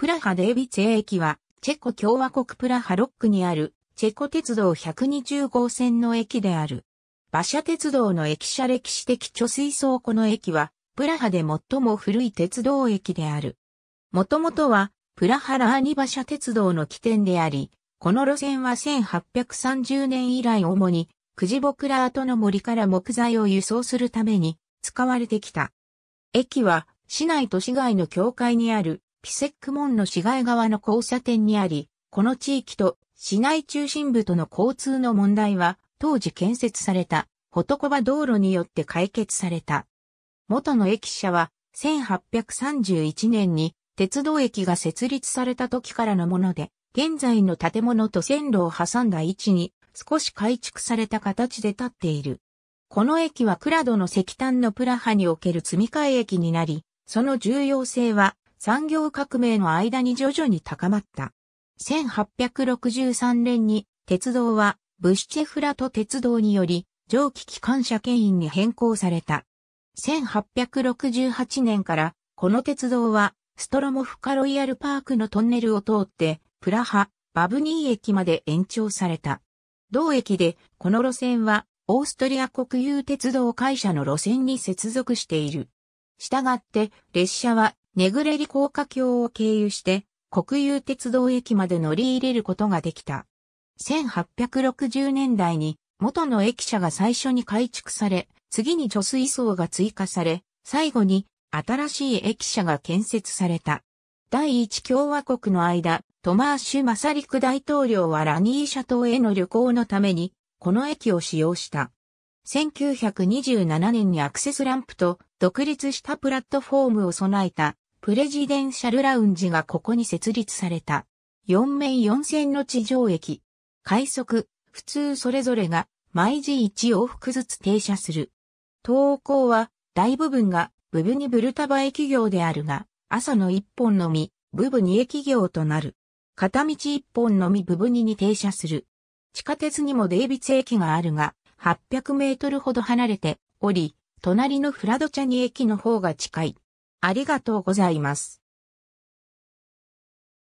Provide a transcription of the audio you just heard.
プラハ・デイビツェ駅は、チェコ共和国プラハロックにある、チェコ鉄道120号線の駅である。馬車鉄道の駅舎歴史的貯水倉庫の駅は、プラハで最も古い鉄道駅である。もともとは、プラハラーニ馬車鉄道の起点であり、この路線は1830年以来主に、クジボクラートの森から木材を輸送するために使われてきた。駅は市内と市外の境界にあるピセック門の市街側の交差点にあり、この地域と市内中心部との交通の問題は、当時建設された、ホトコバ道路によって解決された。元の駅舎は、1831年に鉄道駅が設立された時からのもので、現在の建物と線路を挟んだ位置に少し改築された形で立っている。この駅はクラドの石炭のプラハにおける積み替え駅になり、その重要性は産業革命の間に徐々に高まった。1863年に鉄道はブシチェフラト鉄道により蒸気機関車牽引に変更された。1868年からこの鉄道はストロモフカロイヤルパークのトンネルを通ってプラハ、バブニー駅まで延長された。同駅でこの路線はオーストリア国有鉄道会社の路線に接続している。したがって列車はネグレリ高架橋を経由して、国有鉄道駅まで乗り入れることができた。1860年代に元の駅舎が最初に改築され、次に貯水槽が追加され、最後に新しい駅舎が建設された。第一共和国の間、トマーシュ・マサリク大統領はラニーシャ島への旅行のために、この駅を使用した。1927年にアクセスランプと独立したプラットフォームを備えたプレジデンシャルラウンジがここに設立された。4面4線の地上駅。快速、普通それぞれが毎時1往復ずつ停車する。投稿は大部分がブブニブルタバ駅業であるが、朝の1本のみ、ブブニ駅業となる。片道1本のみブブニに停車する。地下鉄にもデイビツ駅があるが、800メートルほど離れており、隣のフラドチャニ駅の方が近い。ありがとうございます。